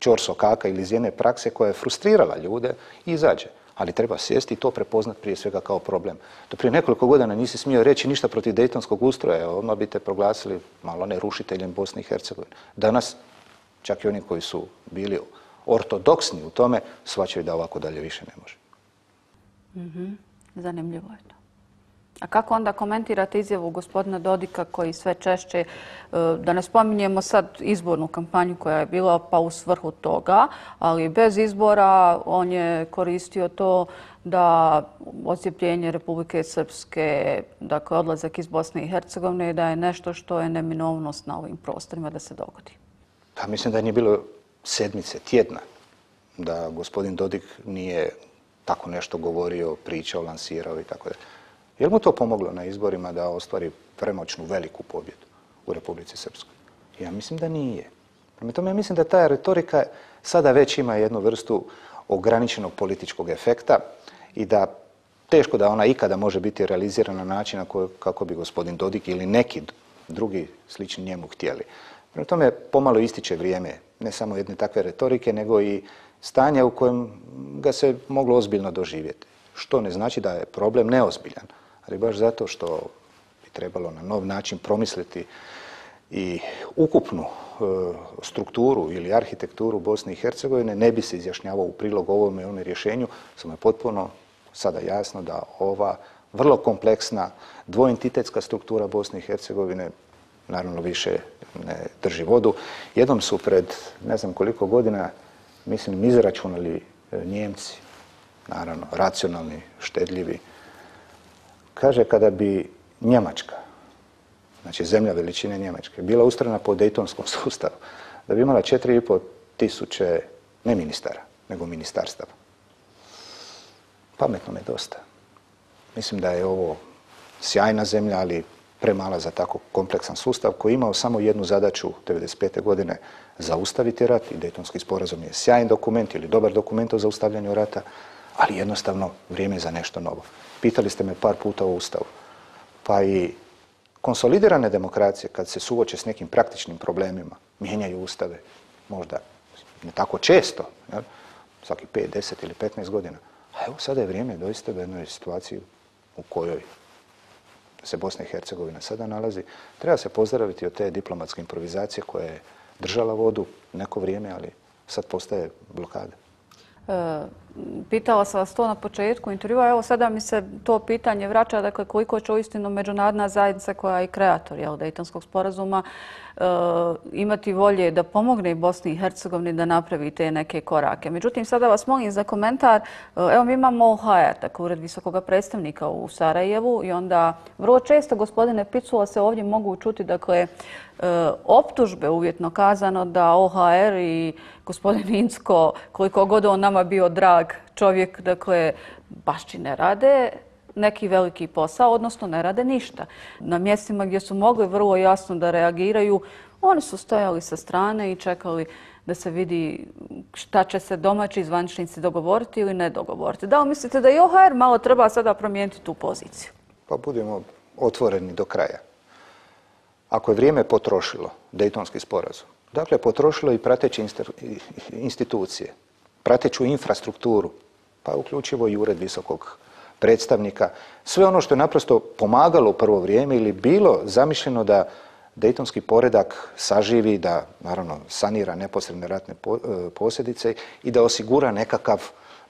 C: čorsokaka ili iz jedne prakse koja je frustrirala ljude i izađe. Ali treba sjesti i to prepoznat prije svega kao problem. Do prije nekoliko godina nisi smio reći ništa protiv dejtonskog ustroja, odmah bi te proglasili malo ne rušiteljem Bosne i Hercegovine. Danas, čak i oni koji su bili ortodoksni u tome, svačaju da ovako dalje više ne može. Mhm.
B: Zanimljivo je to. A kako onda komentirate izjavu gospodina Dodika koji sve češće, e, da ne spominjemo sad izbornu kampanju koja je bila pa u svrhu toga, ali bez izbora on je koristio to da ocijepljenje Republike Srpske, dakle odlazak iz Bosne i Hercegovine, da je nešto što je neminovnost na ovim prostorima da se dogodi.
C: Pa mislim da nije bilo sedmice, tjedna, da gospodin Dodik nije tako nešto govorio, pričao, lansirao i tako da. Je li mu to pomoglo na izborima da ostvari premoćnu veliku pobjedu u Republici Srpskoj? Ja mislim da nije. Prema tome, ja mislim da ta retorika sada već ima jednu vrstu ograničenog političkog efekta i da teško da ona ikada može biti realizirana na način kako bi gospodin Dodik ili neki drugi slični njemu htjeli. Prema tome, pomalo ističe vrijeme ne samo jedne takve retorike, nego i stanja u kojem ga se moglo ozbiljno doživjeti. Što ne znači da je problem neozbiljan ali baš zato što bi trebalo na nov način promisliti i ukupnu e, strukturu ili arhitekturu Bosne i Hercegovine, ne bi se izjašnjavao u prilog ovome i onome rješenju, samo je potpuno sada jasno da ova vrlo kompleksna dvoentitetska struktura Bosne i Hercegovine naravno više ne drži vodu. Jednom su pred ne znam koliko godina, mislim, izračunali e, Njemci, naravno, racionalni, štedljivi, Kaže, kada bi Njemačka, znači zemlja veličine Njemačke, bila ustrana po Dejtonskom sustavu, da bi imala 4,5 tisuće, ne ministara, nego ministarstava. Pametno me dosta. Mislim da je ovo sjajna zemlja, ali premala za tako kompleksan sustav koji je imao samo jednu zadaću 1995. godine zaustaviti rat i Dejtonski sporazum je sjajan dokument ili dobar dokument o zaustavljanju rata, ali jednostavno vrijeme je za nešto novo. Pitali ste me par puta o Ustavu. Pa i konsolidirane demokracije, kad se suoče s nekim praktičnim problemima, mijenjaju Ustave, možda ne tako često, jel? svaki 5, 10 ili 15 godina. A evo sada je vrijeme doista u jednoj situaciji u kojoj se Bosna i Hercegovina sada nalazi, treba se pozdraviti od te diplomatske improvizacije koja je držala vodu neko vrijeme, ali sad postaje blokada.
B: E, Pitala sam vas to na početku intervjua, evo sada mi se to pitanje vraća, dakle koliko će uistinu međunarodna zajednica koja je kreator jel, Dejtonskog sporazuma eh, imati volje da pomogne i Bosni i Hercegovini da napravi te neke korake. Međutim, sada vas molim za komentar, eh, evo mi imamo OHR, tako dakle, ured visokog predstavnika u Sarajevu i onda vrlo često gospodine Picula se ovdje mogu čuti dakle eh, optužbe uvjetno kazano da OHR i gospodin Incko koliko god on nama bio drag blag čovjek, dakle, bašći ne rade neki veliki posao, odnosno ne rade ništa. Na mjestima gdje su mogli vrlo jasno da reagiraju, oni su stojali sa strane i čekali da se vidi šta će se domaći zvaničnici dogovoriti ili ne dogovoriti. Da li mislite da i OHR malo treba sada promijeniti tu poziciju?
C: Pa budemo otvoreni do kraja. Ako je vrijeme potrošilo Dejtonski sporazum, dakle potrošilo i prateće institucije, prateću infrastrukturu, pa uključivo i ured visokog predstavnika, sve ono što je naprosto pomagalo u prvo vrijeme ili bilo zamišljeno da Dejtonski poredak saživi, da naravno sanira neposredne ratne e, posljedice i da osigura nekakav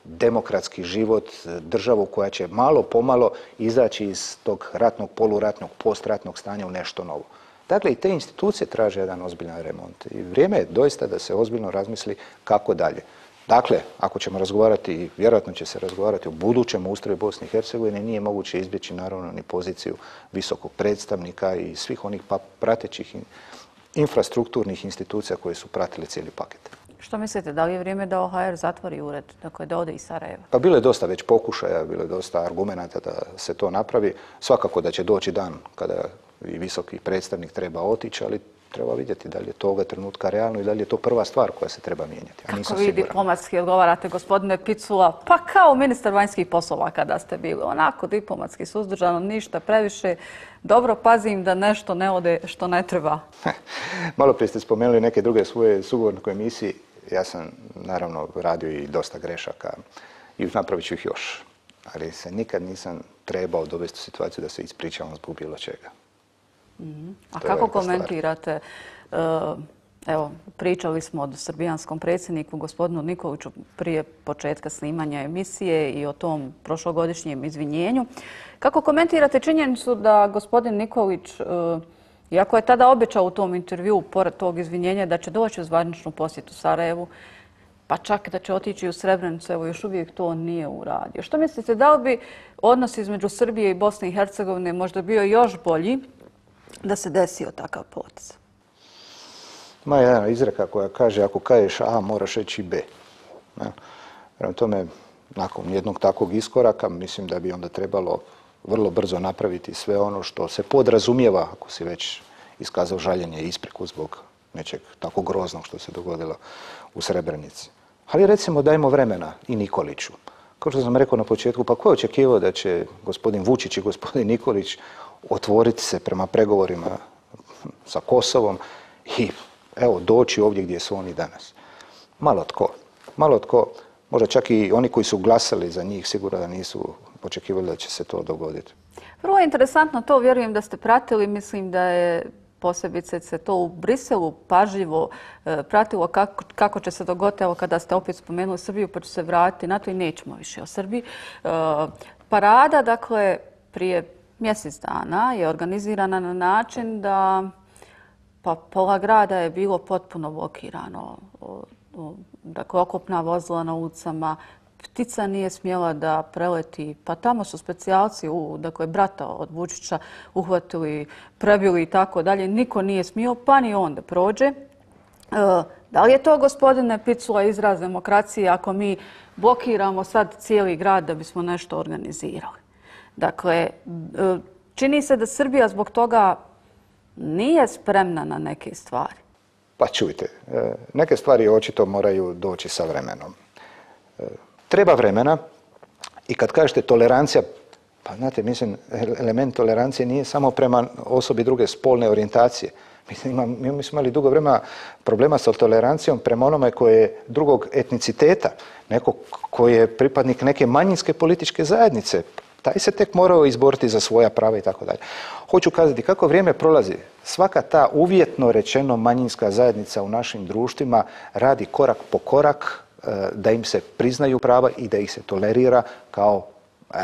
C: demokratski život, državu koja će malo pomalo izaći iz tog ratnog, poluratnog, postratnog stanja u nešto novo. Dakle, i te institucije traže jedan ozbiljan remont. I vrijeme je doista da se ozbiljno razmisli kako dalje. Dakle, ako ćemo razgovarati vjerojatno će se razgovarati o budućem ustroju Bosne i Hercegovine, nije moguće izbjeći naravno ni poziciju visokog predstavnika i svih onih pa-, pratećih infrastrukturnih institucija koje su pratile cijeli paket.
B: Što mislite, da li je vrijeme da OHR zatvori ured, dakle da ode iz Sarajeva?
C: Pa bilo je dosta već pokušaja, bilo je dosta argumenata da se to napravi. Svakako da će doći dan kada i visoki predstavnik treba otići, ali Treba vidjeti da li je toga trenutka realno i da li je to prva stvar koja se treba mijenjati.
B: Kako vi diplomatski odgovarate, gospodine Picula, pa kao ministar vanjskih poslova kada ste bili, onako diplomatski suzdržano, ništa previše, dobro pazim da nešto ne ode što ne treba.
C: Malo prije ste spomenuli neke druge svoje sugovornike u emisiji. Ja sam naravno radio i dosta grešaka i napravit ću ih još. Ali se nikad nisam trebao dovesti u situaciju da se ispričavam zbog bilo čega.
B: Mhm. A kako komentirate, eh, evo, pričali smo o srbijanskom predsjedniku gospodinu Nikoliću prije početka snimanja emisije i o tom prošlogodišnjem izvinjenju. Kako komentirate činjenicu da gospodin Nikolić, eh, iako je tada obećao u tom intervju, pored tog izvinjenja, da će doći u zvaničnu posjetu Sarajevu, pa čak da će otići u Srebrenicu, evo još uvijek to nije uradio. Što mislite, da li bi odnos između Srbije i Bosne i Hercegovine možda bio još bolji da se desio takav potez?
C: Ima jedna izreka koja kaže ako kaješ A moraš reći B. Prema tome, nakon jednog takvog iskoraka mislim da bi onda trebalo vrlo brzo napraviti sve ono što se podrazumijeva ako si već iskazao žaljenje i ispriku zbog nečeg tako groznog što se dogodilo u Srebrenici. Ali recimo dajmo vremena i Nikoliću. Kao što sam rekao na početku, pa ko je očekivao da će gospodin Vučić i gospodin Nikolić otvoriti se prema pregovorima sa Kosovom i evo doći ovdje gdje su oni danas. Malo tko, malo tko, možda čak i oni koji su glasali za njih sigurno da nisu očekivali da će se to dogoditi.
B: Vrlo je interesantno to, vjerujem da ste pratili, mislim da je posebice se to u Briselu pažljivo e, pratilo kako, će se dogoditi, evo kada ste opet spomenuli Srbiju pa će se vratiti na to i nećemo više o Srbiji. E, parada, dakle, prije mjesec dana je organizirana na način da pa pola grada je bilo potpuno blokirano. Dakle, okopna vozila na ulicama, ptica nije smjela da preleti. Pa tamo su specijalci, dakle, brata od Vučića uhvatili, prebili i tako dalje. Niko nije smio, pa ni onda prođe. E, da li je to, gospodine Picula, izraz demokracije ako mi blokiramo sad cijeli grad da bismo nešto organizirali? Dakle, e, čini se da Srbija zbog toga nije spremna na neke stvari.
C: Pa čujte, e, neke stvari očito moraju doći sa vremenom. E, treba vremena i kad kažete tolerancija, pa znate, mislim, element tolerancije nije samo prema osobi druge spolne orijentacije. Mi, mi smo imali dugo vremena problema sa tolerancijom prema onome koje je drugog etniciteta, nekog koji je pripadnik neke manjinske političke zajednice, taj se tek morao izboriti za svoja prava i tako dalje. Hoću kazati, kako vrijeme prolazi, svaka ta uvjetno rečeno manjinska zajednica u našim društvima radi korak po korak e, da im se priznaju prava i da ih se tolerira kao e,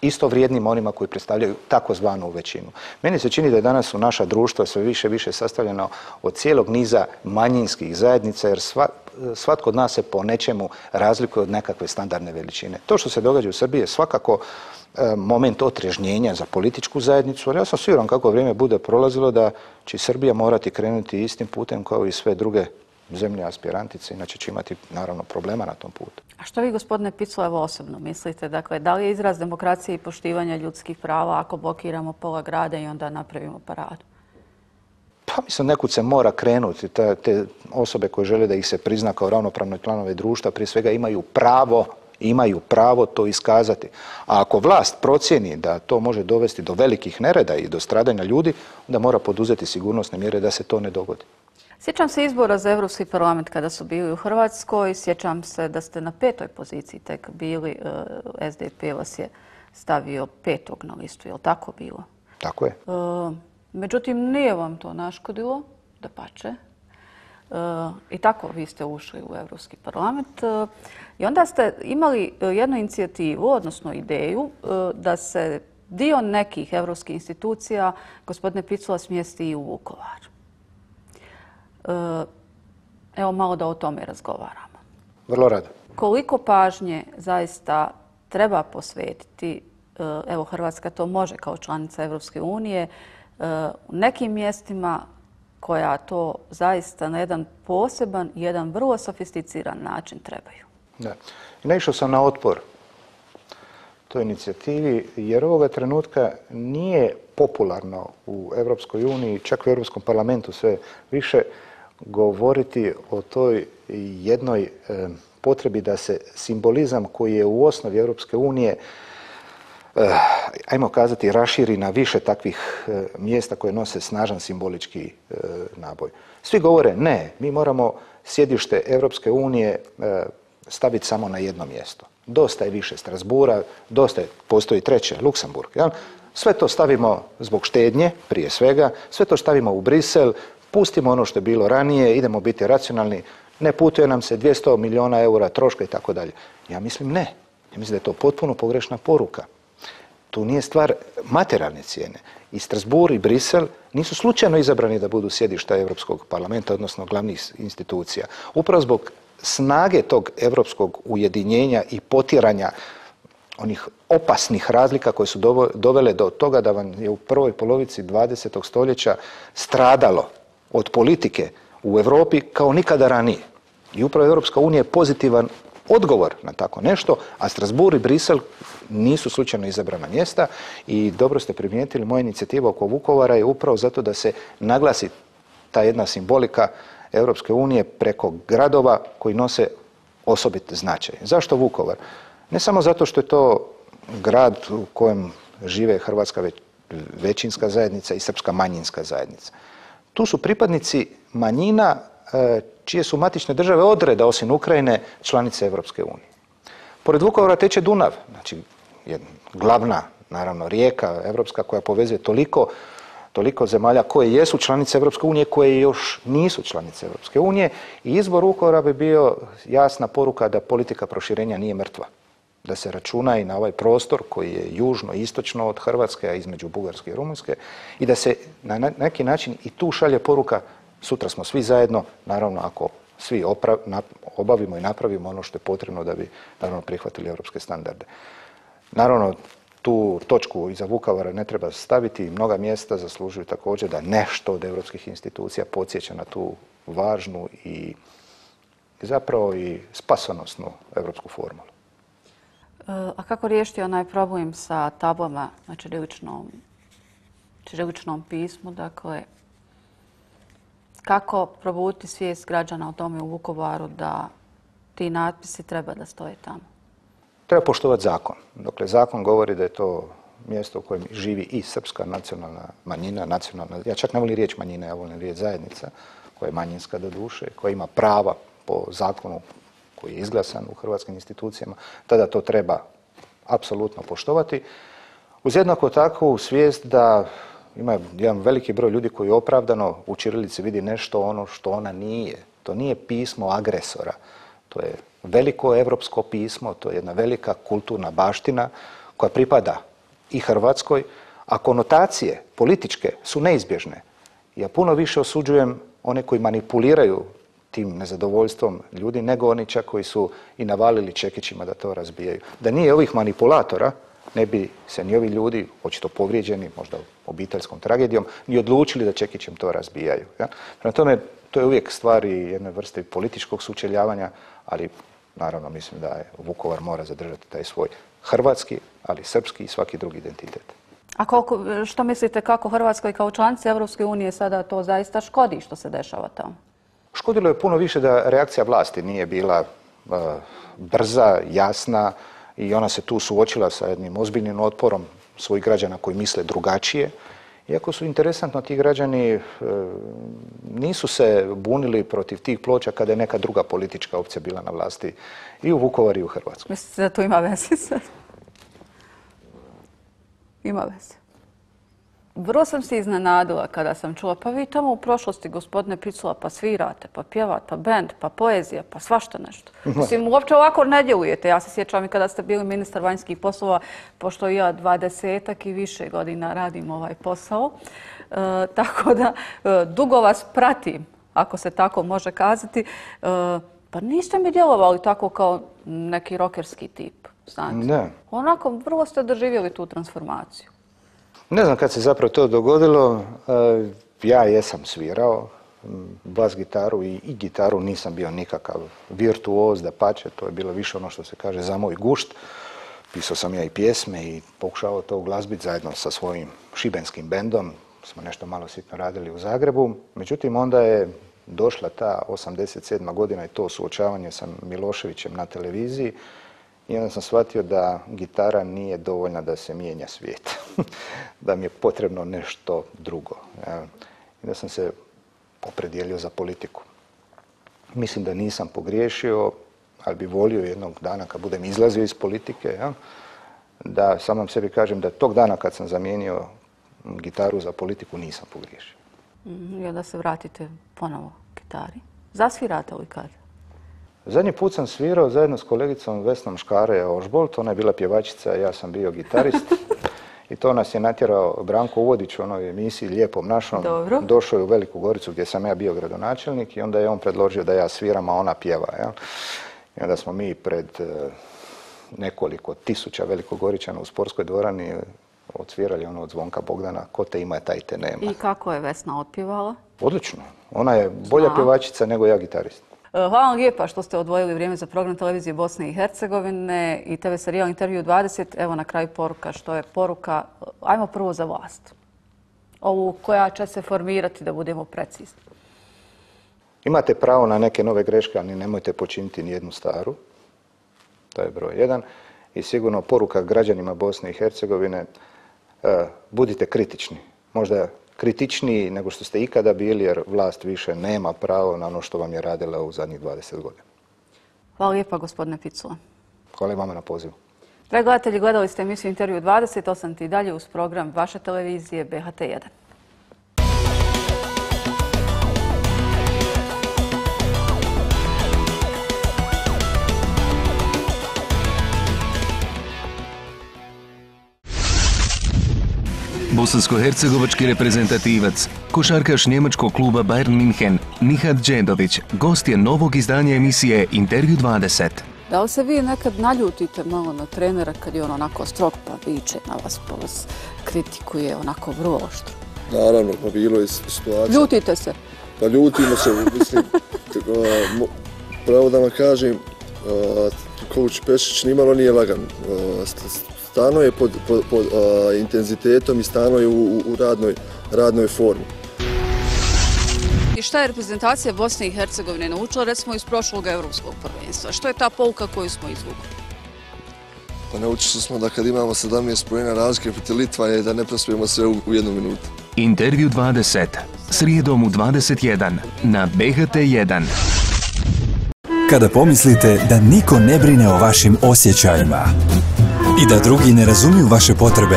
C: isto vrijednim onima koji predstavljaju takozvanu većinu. Meni se čini da je danas u naša društva sve više više sastavljeno od cijelog niza manjinskih zajednica jer sva svatko od nas se po nečemu razlikuje od nekakve standardne veličine. To što se događa u Srbiji je svakako e, moment otrežnjenja za političku zajednicu, ali ja sam siguran kako vrijeme bude prolazilo da će Srbija morati krenuti istim putem kao i sve druge zemlje aspirantice, inače će imati naravno problema na tom putu.
B: A što vi gospodine Picula osobno mislite? Dakle, da li je izraz demokracije i poštivanja ljudskih prava ako blokiramo pola grada i onda napravimo paradu?
C: Pa mislim, nekud se mora krenuti. Te, osobe koje žele da ih se prizna kao ravnopravne članove društva, prije svega imaju pravo imaju pravo to iskazati. A ako vlast procjeni da to može dovesti do velikih nereda i do stradanja ljudi, onda mora poduzeti sigurnosne mjere da se to ne dogodi.
B: Sjećam se izbora za Europski parlament kada su bili u Hrvatskoj. Sjećam se da ste na petoj poziciji tek bili. Eh, SDP vas je stavio petog na listu. Je li tako bilo? Tako je. Eh, Međutim, nije vam to naškodilo, da pače. E, I tako vi ste ušli u Europski parlament. E, I onda ste imali e, jednu inicijativu, odnosno ideju, da se dio nekih europskih institucija, gospodine Picula, smjesti i u Vukovar. Evo malo da o tome razgovaramo. Vrlo rado. Koliko pažnje zaista treba posvetiti, evo Hrvatska to može kao članica Europske unije, u nekim mjestima koja to zaista na jedan poseban i jedan vrlo sofisticiran način trebaju.
C: Da. Naišao sam na otpor toj inicijativi jer ovoga trenutka nije popularno u Europskoj uniji, čak u Europskom parlamentu sve više govoriti o toj jednoj eh, potrebi da se simbolizam koji je u osnovi Europske unije Eh, ajmo kazati, raširi na više takvih eh, mjesta koje nose snažan simbolički eh, naboj. Svi govore ne, mi moramo sjedište Europske unije staviti samo na jedno mjesto. Dosta je više Strasbura, dosta je, postoji treće, Luksemburg. jel, Sve to stavimo zbog štednje, prije svega, sve to stavimo u Brisel, pustimo ono što je bilo ranije, idemo biti racionalni, ne putuje nam se 200 milijuna eura troška i tako dalje. Ja mislim ne. Ja mislim da je to potpuno pogrešna poruka nije stvar materijalne cijene. I Strasbourg i Brisel nisu slučajno izabrani da budu sjedišta Europskog parlamenta, odnosno glavnih institucija. Upravo zbog snage tog europskog ujedinjenja i potiranja onih opasnih razlika koje su dovele do toga da vam je u prvoj polovici 20. stoljeća stradalo od politike u Europi kao nikada ranije. I upravo Europska unija je pozitivan odgovor na tako nešto, a Strasbourg i Brisel nisu slučajno izabrana mjesta i dobro ste primijetili, moja inicijativa oko Vukovara je upravo zato da se naglasi ta jedna simbolika Europske unije preko gradova koji nose osobit značaj. Zašto Vukovar? Ne samo zato što je to grad u kojem žive hrvatska većinska zajednica i srpska manjinska zajednica. Tu su pripadnici manjina čije su matične države odreda osim Ukrajine članice Europske unije. Pored Vukovara teče Dunav, znači glavna naravno rijeka europska koja povezuje toliko toliko zemalja koje jesu članice Europske unije, koje još nisu članice Europske unije i izbor Vukovara bi bio jasna poruka da politika proširenja nije mrtva. Da se računa i na ovaj prostor koji je južno, istočno od Hrvatske, a između Bugarske i Rumunjske i da se na neki način i tu šalje poruka Sutra smo svi zajedno, naravno ako svi obavimo i napravimo ono što je potrebno da bi naravno prihvatili europske standarde. Naravno, tu točku iza Vukovara ne treba staviti i mnoga mjesta zaslužuju također da nešto od europskih institucija podsjeća na tu važnu i zapravo i spasonosnu europsku formulu. E,
B: a kako riješiti onaj problem sa tablama na čiriličnom, pismu? Dakle, kako probuditi svijest građana o tome u Vukovaru da ti natpisi treba da stoje tamo?
C: Treba poštovati zakon. Dakle, zakon govori da je to mjesto u kojem živi i srpska nacionalna manjina, nacionalna, ja čak ne volim riječ manjina, ja volim riječ zajednica, koja je manjinska do duše, koja ima prava po zakonu koji je izglasan u hrvatskim institucijama, tada to treba apsolutno poštovati. Uz jednako tako svijest da ima jedan veliki broj ljudi koji opravdano u Čirilici vidi nešto ono što ona nije. To nije pismo agresora. To je veliko evropsko pismo, to je jedna velika kulturna baština koja pripada i Hrvatskoj, a konotacije političke su neizbježne. Ja puno više osuđujem one koji manipuliraju tim nezadovoljstvom ljudi nego oni čak koji su i navalili čekićima da to razbijaju. Da nije ovih manipulatora, ne bi se ni ovi ljudi, očito povrijeđeni, možda obiteljskom tragedijom, ni odlučili da Čekićem to razbijaju. Ja? Prema tome, to je uvijek stvar i jedne vrste političkog sučeljavanja, ali naravno mislim da je Vukovar mora zadržati taj svoj hrvatski, ali srpski i svaki drugi identitet.
B: A koliko, što mislite kako Hrvatskoj kao članci Europske unije sada to zaista škodi što se dešava tamo?
C: Škodilo je puno više da reakcija vlasti nije bila e, brza, jasna, i ona se tu suočila sa jednim ozbiljnim otporom svojih građana koji misle drugačije. Iako su interesantno, ti građani e, nisu se bunili protiv tih ploča kada je neka druga politička opcija bila na vlasti i u Vukovar i u Hrvatskoj.
B: Mislite da to ima veze Ima veze. Vrlo sam se iznenadila kada sam čula, pa vi tamo u prošlosti, gospodine Picula, pa svirate, pa pjevate, pa bend, pa poezija, pa svašta nešto. Mislim, uopće ovako ne djelujete. Ja se sjećam i kada ste bili ministar vanjskih poslova, pošto ja dvadesetak i više godina radim ovaj posao. E, tako da, e, dugo vas pratim, ako se tako može kazati. E, pa niste mi djelovali tako kao neki rokerski tip, Ne. Onako, vrlo ste doživjeli tu transformaciju.
C: Ne znam kad se zapravo to dogodilo, e, ja jesam svirao, mm, bas gitaru i, i gitaru nisam bio nikakav virtuoz da pače, to je bilo više ono što se kaže za moj gušt. Pisao sam ja i pjesme i pokušavao to uglazbiti zajedno sa svojim šibenskim bendom, smo nešto malo sitno radili u Zagrebu, međutim onda je došla ta 87. godina i to suočavanje sa Miloševićem na televiziji, i onda sam shvatio da gitara nije dovoljna da se mijenja svijet, da mi je potrebno nešto drugo. I da sam se opredijelio za politiku. Mislim da nisam pogriješio, ali bi volio jednog dana kad budem izlazio iz politike, da samom sebi kažem da tog dana kad sam zamijenio gitaru za politiku nisam pogriješio.
B: Mm, I onda se vratite ponovo gitari. Zasvirate li kad?
C: Zadnji put sam svirao zajedno s kolegicom Vesnom Škare Ožbolt, ona je bila pjevačica, ja sam bio gitarist. I to nas je natjerao Branko Uvodić u onoj emisiji Lijepom našom. Došao je u Veliku Goricu gdje sam ja bio gradonačelnik i onda je on predložio da ja sviram, a ona pjeva. Ja? I onda smo mi pred eh, nekoliko tisuća Velikogoričana u sportskoj dvorani eh, odsvirali ono od Zvonka Bogdana, ko te ima, taj te nema.
B: I kako je Vesna otpjevala?
C: Odlično. Ona je bolja pjevačica nego ja gitarist.
B: E, hvala vam lijepa što ste odvojili vrijeme za program televizije Bosne i Hercegovine i TV serijal Intervju 20. Evo na kraju poruka što je poruka. E, ajmo prvo za vlast. Ovu koja će se formirati da budemo
C: precizni. Imate pravo na neke nove greške, ali nemojte počiniti nijednu staru. To je broj jedan. I sigurno poruka građanima Bosne i Hercegovine e, budite kritični. Možda kritičniji nego što ste ikada bili jer vlast više nema pravo na ono što vam je radila u zadnjih 20 godina.
B: Hvala lijepa gospodine Picula.
C: Hvala i vama na pozivu.
B: Dragi gledatelji, gledali ste emisiju Intervju 28 i dalje uz program vaše televizije BHT1.
A: bosansko Bosansko-hercegovački reprezentativac, košarkaš njemačkog kluba Bayern München, Nihad Đendović, gost je novog izdanja emisije Intervju 20.
B: Da li se vi nekad naljutite malo na trenera kad je on onako strog pa viče na vas, pa vas kritikuje onako vrlo oštro?
C: Naravno, pa bilo je situacija.
B: Ljutite se? Pa ljutimo se, mislim, pravo da vam kažem, coach Pešić nimalo nije lagan stanuje pod, pod, intenzitetom i stanuje u, u, radnoj, radnoj formi. I šta je reprezentacija Bosne i Hercegovine naučila recimo iz prošlog evropskog prvenstva? Što je ta pouka koju smo izvukli?
A: Pa naučili smo da kad imamo 17 pojena razlike proti da ne prospijemo sve u, u jednu minutu. Intervju 20. Srijedom u 21. Na BHT1. Kada pomislite da niko ne brine o vašim osjećajima, i da drugi ne razumiju vaše
C: potrebe.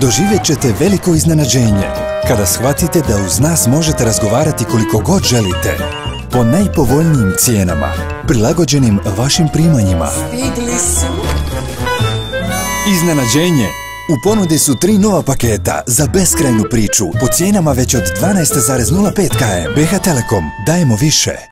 C: Doživjet ćete veliko iznenađenje kada shvatite da uz nas možete razgovarati koliko god želite. Po najpovoljnijim cijenama, prilagođenim vašim primanjima. Iznenađenje! U ponudi su tri nova paketa za beskrajnu priču po cijenama već od 12,05 km. BH Telekom. Dajemo više.